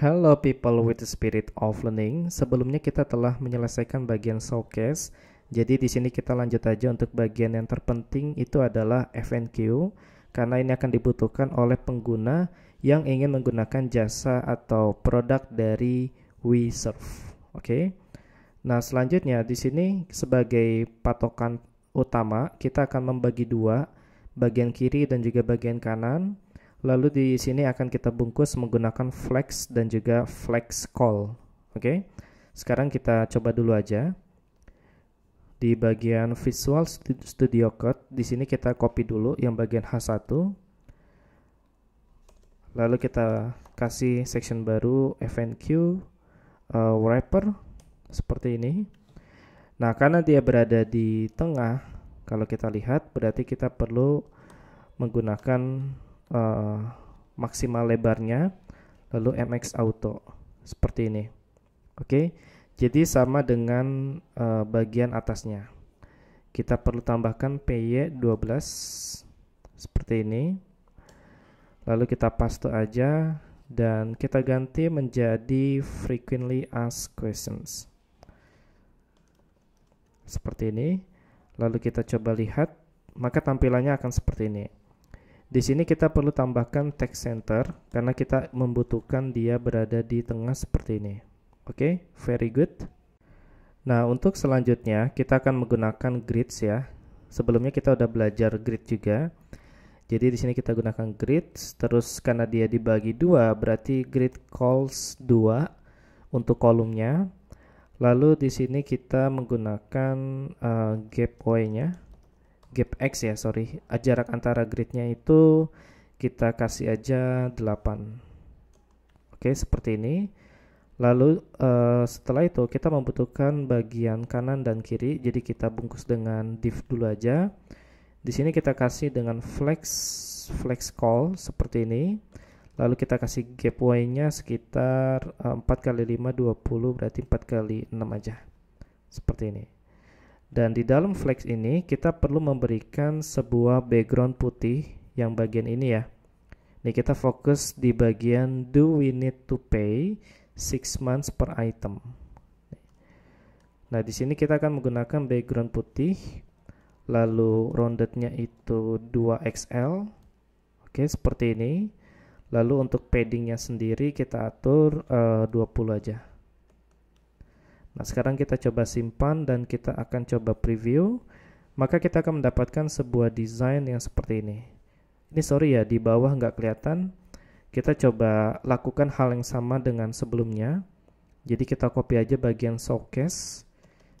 Hello people with the spirit of learning. Sebelumnya kita telah menyelesaikan bagian showcase. Jadi di sini kita lanjut aja untuk bagian yang terpenting itu adalah FNQ karena ini akan dibutuhkan oleh pengguna yang ingin menggunakan jasa atau produk dari WeServe. Oke. Okay? Nah, selanjutnya di sini sebagai patokan utama kita akan membagi dua, bagian kiri dan juga bagian kanan Lalu di sini akan kita bungkus menggunakan flex dan juga flex call. Oke. Okay? Sekarang kita coba dulu aja. Di bagian Visual Studio Code, di sini kita copy dulu yang bagian H1. Lalu kita kasih section baru FNQ uh, eh, wrapper seperti ini. Nah, karena dia berada di tengah, kalau kita lihat berarti kita perlu menggunakan Eh, maksimal lebarnya lalu MX auto seperti ini. Oke. Jadi sama dengan uh, bagian atasnya. Kita perlu tambahkan PY12 seperti ini. Lalu kita paste aja dan kita ganti menjadi frequently asked questions. Seperti ini. Lalu kita coba lihat, maka tampilannya akan seperti ini. Di sini kita perlu tambahkan text center karena kita membutuhkan dia berada di tengah seperti ini. Oke, okay, very good. Nah, untuk selanjutnya kita akan menggunakan grids ya. Sebelumnya kita udah belajar grid juga. Jadi di sini kita gunakan grid terus karena dia dibagi dua, berarti grid calls 2 untuk kolomnya. Lalu di sini kita menggunakan uh, eh, point nya gap X ya sorry ah, jarak antara gridnya itu kita kasih aja 8 oke seperti ini lalu uh, setelah itu kita membutuhkan bagian kanan dan kiri jadi kita bungkus dengan div dulu aja di sini kita kasih dengan flex flex call seperti ini lalu kita kasih gap y-nya sekitar 4 eh, kali 5 20 berarti 4 kali 6 aja seperti ini dan di dalam flex ini kita perlu memberikan sebuah background putih yang bagian ini ya. Ini kita fokus di bagian do we need to pay 6 months per item. Nah, di sini kita akan menggunakan background putih lalu roundednya itu 2XL. Oke, seperti ini. Lalu untuk paddingnya sendiri kita atur eh, uh, 20 aja. Nah, sekarang kita coba simpan dan kita akan coba preview. Maka kita akan mendapatkan sebuah desain yang seperti ini. Ini sorry ya, di bawah nggak kelihatan. Kita coba lakukan hal yang sama dengan sebelumnya. Jadi kita copy aja bagian showcase.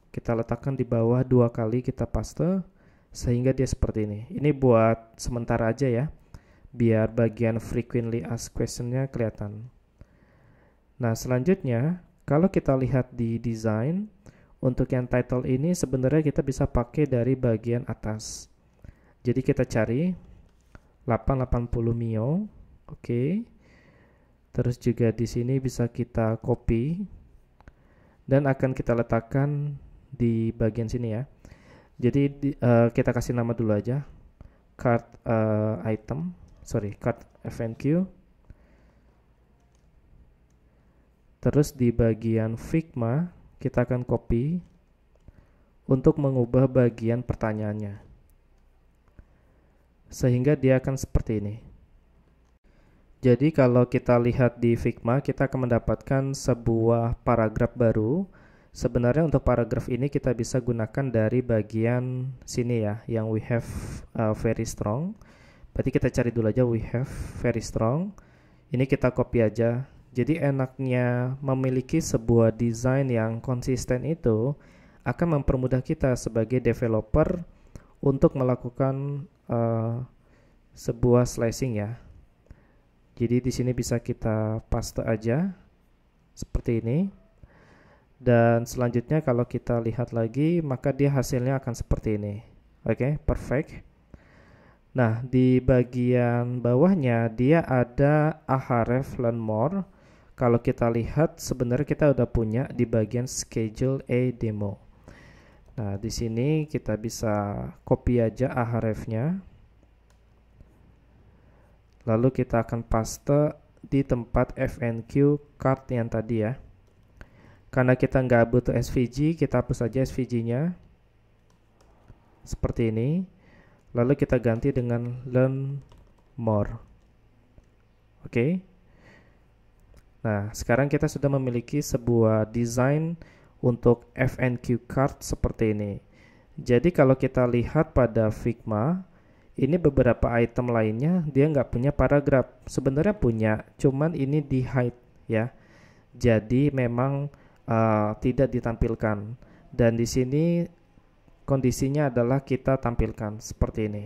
Kita letakkan di bawah dua kali kita paste sehingga dia seperti ini. Ini buat sementara aja ya, biar bagian frequently asked questionnya kelihatan. Nah selanjutnya kalau kita lihat di design, untuk yang title ini sebenarnya kita bisa pakai dari bagian atas. Jadi kita cari 880 mio, oke. Okay. Terus juga di sini bisa kita copy dan akan kita letakkan di bagian sini ya. Jadi di, uh, kita kasih nama dulu aja card uh, item, sorry card FNQ Terus di bagian Figma kita akan copy untuk mengubah bagian pertanyaannya. Sehingga dia akan seperti ini. Jadi kalau kita lihat di Figma, kita akan mendapatkan sebuah paragraf baru. Sebenarnya untuk paragraf ini kita bisa gunakan dari bagian sini ya, yang we have uh, very strong. Berarti kita cari dulu aja we have very strong. Ini kita copy aja jadi enaknya memiliki sebuah desain yang konsisten itu akan mempermudah kita sebagai developer untuk melakukan uh, sebuah slicing ya. Jadi di sini bisa kita paste aja seperti ini. Dan selanjutnya kalau kita lihat lagi maka dia hasilnya akan seperti ini. Oke, okay, perfect. Nah, di bagian bawahnya dia ada ahref learn more kalau kita lihat sebenarnya kita udah punya di bagian schedule a demo. Nah, di sini kita bisa copy aja ahrefnya. Lalu kita akan paste di tempat FNQ card yang tadi ya. Karena kita nggak butuh SVG, kita hapus saja SVG-nya. Seperti ini. Lalu kita ganti dengan learn more. Oke. Okay. Nah, sekarang kita sudah memiliki sebuah desain untuk FNQ card seperti ini. Jadi kalau kita lihat pada Figma, ini beberapa item lainnya dia nggak punya paragraf. Sebenarnya punya, cuman ini di hide ya. Jadi memang uh, tidak ditampilkan. Dan di sini kondisinya adalah kita tampilkan seperti ini.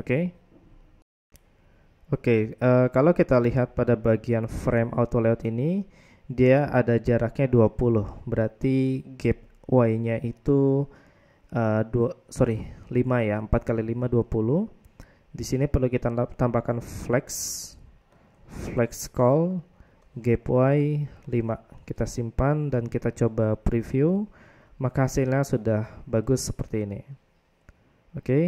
Oke. Okay? Oke, okay, uh, eh, kalau kita lihat pada bagian frame auto layout ini, dia ada jaraknya 20. Berarti gap Y-nya itu uh, dua, sorry, 5 ya, 4 kali 5 20. Di sini perlu kita tambahkan flex flex call gap Y 5. Kita simpan dan kita coba preview, maka hasilnya sudah bagus seperti ini. Oke. Okay.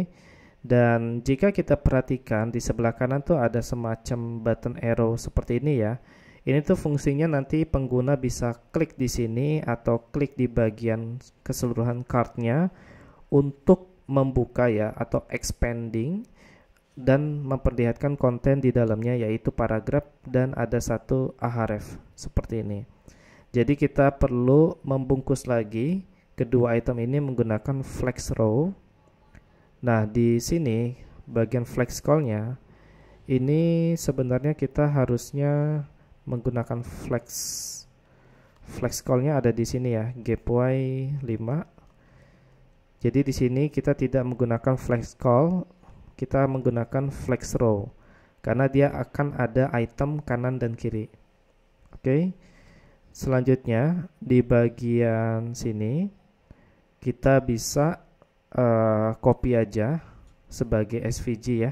Dan jika kita perhatikan di sebelah kanan tuh ada semacam button arrow seperti ini ya. Ini tuh fungsinya nanti pengguna bisa klik di sini atau klik di bagian keseluruhan cardnya untuk membuka ya atau expanding dan memperlihatkan konten di dalamnya yaitu paragraf dan ada satu ahref seperti ini. Jadi kita perlu membungkus lagi kedua item ini menggunakan flex row Nah, di sini bagian flex call-nya ini sebenarnya kita harusnya menggunakan flex flex call-nya ada di sini ya, gateway 5. Jadi di sini kita tidak menggunakan flex call, kita menggunakan flex row karena dia akan ada item kanan dan kiri. Oke. Okay. Selanjutnya di bagian sini kita bisa Eh, copy aja sebagai SVG ya.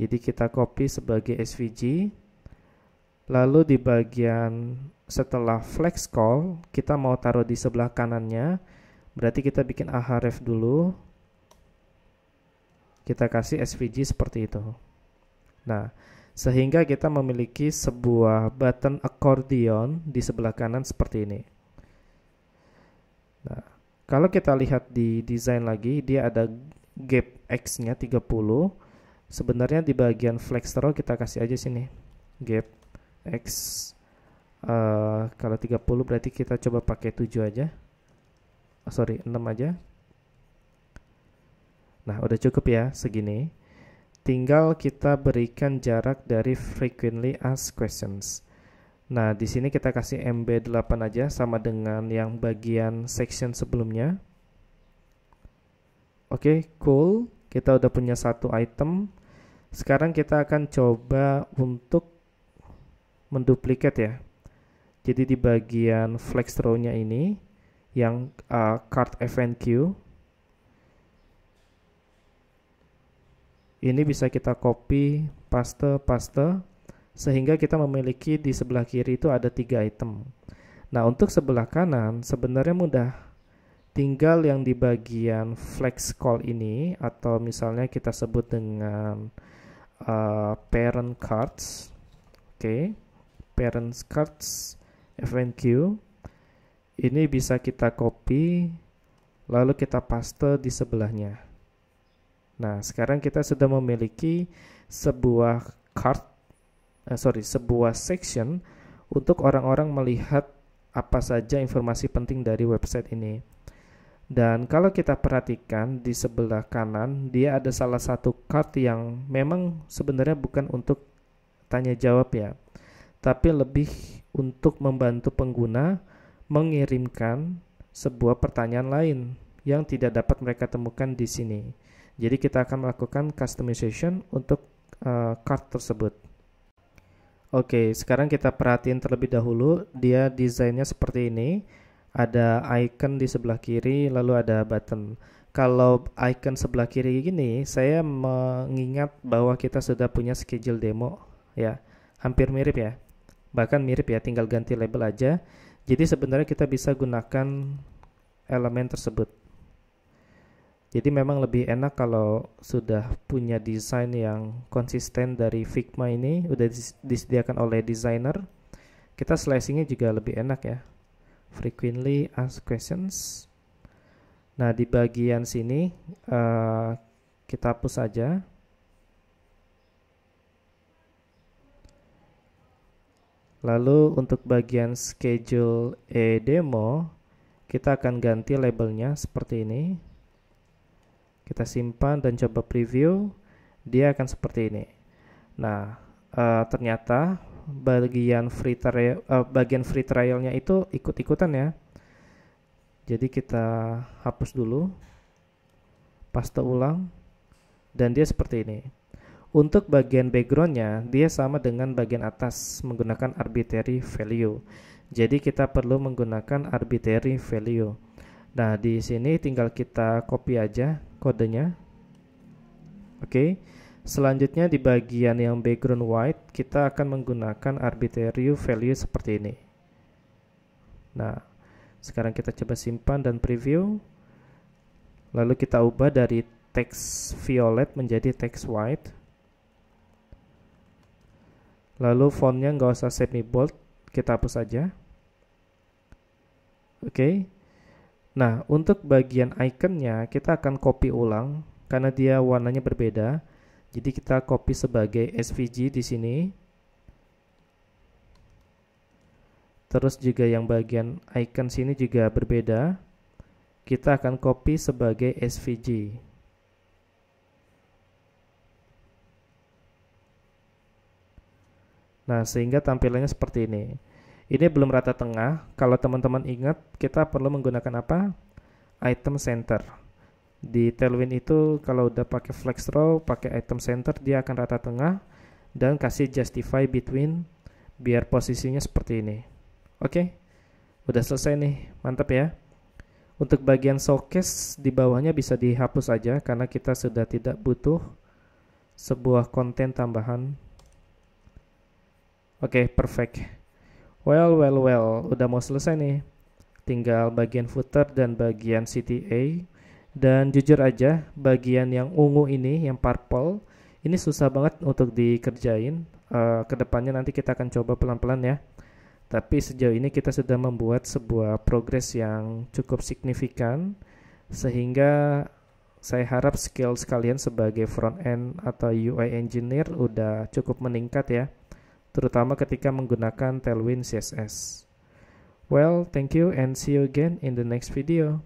Jadi kita copy sebagai SVG. Lalu di bagian setelah flex call, kita mau taruh di sebelah kanannya. Berarti kita bikin ahref dulu. Kita kasih SVG seperti itu. Nah, sehingga kita memiliki sebuah button accordion di sebelah kanan seperti ini. Nah, kalau kita lihat di desain lagi, dia ada gap X-nya 30. Sebenarnya di bagian flex row kita kasih aja sini. Gap X. Uh, kalau 30 berarti kita coba pakai 7 aja. Oh, sorry, 6 aja. Nah, udah cukup ya segini. Tinggal kita berikan jarak dari frequently asked questions. Nah, di sini kita kasih MB8 aja sama dengan yang bagian section sebelumnya. Oke, okay, cool. Kita udah punya satu item. Sekarang kita akan coba untuk menduplikat ya. Jadi di bagian flex row-nya ini yang uh, card FNQ ini bisa kita copy paste paste sehingga kita memiliki di sebelah kiri itu ada tiga item. Nah, untuk sebelah kanan sebenarnya mudah. Tinggal yang di bagian flex call ini atau misalnya kita sebut dengan uh, parent cards. Oke. Okay. Parent cards FNQ. Ini bisa kita copy lalu kita paste di sebelahnya. Nah, sekarang kita sudah memiliki sebuah card uh, sorry sebuah section untuk orang-orang melihat apa saja informasi penting dari website ini. Dan kalau kita perhatikan di sebelah kanan, dia ada salah satu card yang memang sebenarnya bukan untuk tanya jawab ya, tapi lebih untuk membantu pengguna mengirimkan sebuah pertanyaan lain yang tidak dapat mereka temukan di sini. Jadi kita akan melakukan customization untuk uh, card tersebut. Oke, sekarang kita perhatiin terlebih dahulu dia desainnya seperti ini. Ada icon di sebelah kiri, lalu ada button. Kalau icon sebelah kiri gini, saya mengingat bahwa kita sudah punya schedule demo ya. Hampir mirip ya. Bahkan mirip ya, tinggal ganti label aja. Jadi sebenarnya kita bisa gunakan elemen tersebut. Jadi memang lebih enak kalau sudah punya desain yang konsisten dari Figma ini, udah disediakan oleh desainer. Kita slicingnya juga lebih enak ya. Frequently asked questions. Nah di bagian sini uh, kita hapus saja. Lalu untuk bagian schedule e demo kita akan ganti labelnya seperti ini kita simpan dan coba preview dia akan seperti ini nah uh, ternyata bagian free trial uh, bagian free trialnya itu ikut-ikutan ya jadi kita hapus dulu paste ulang dan dia seperti ini untuk bagian backgroundnya dia sama dengan bagian atas menggunakan arbitrary value jadi kita perlu menggunakan arbitrary value Nah, di sini tinggal kita copy aja kodenya. Oke. Okay. Selanjutnya di bagian yang background white, kita akan menggunakan arbitrary value seperti ini. Nah, sekarang kita coba simpan dan preview. Lalu kita ubah dari teks violet menjadi teks white. Lalu fontnya nggak usah semi bold, kita hapus saja. Oke, okay. Nah, untuk bagian ikonnya kita akan copy ulang karena dia warnanya berbeda. Jadi kita copy sebagai SVG di sini. Terus juga yang bagian icon sini juga berbeda. Kita akan copy sebagai SVG. Nah, sehingga tampilannya seperti ini. Ini belum rata tengah. Kalau teman-teman ingat, kita perlu menggunakan apa? Item center. Di tailwind itu kalau udah pakai flex row, pakai item center, dia akan rata tengah dan kasih justify between biar posisinya seperti ini. Oke. Okay? Udah selesai nih. Mantap ya. Untuk bagian showcase di bawahnya bisa dihapus aja karena kita sudah tidak butuh sebuah konten tambahan. Oke, okay, perfect. Well, well, well, udah mau selesai nih. Tinggal bagian footer dan bagian CTA. Dan jujur aja, bagian yang ungu ini, yang purple, ini susah banget untuk dikerjain. Uh, eh, kedepannya nanti kita akan coba pelan-pelan ya. Tapi sejauh ini kita sudah membuat sebuah progres yang cukup signifikan, sehingga saya harap skill sekalian sebagai front end atau UI engineer udah cukup meningkat ya terutama ketika menggunakan Tailwind CSS. Well, thank you and see you again in the next video.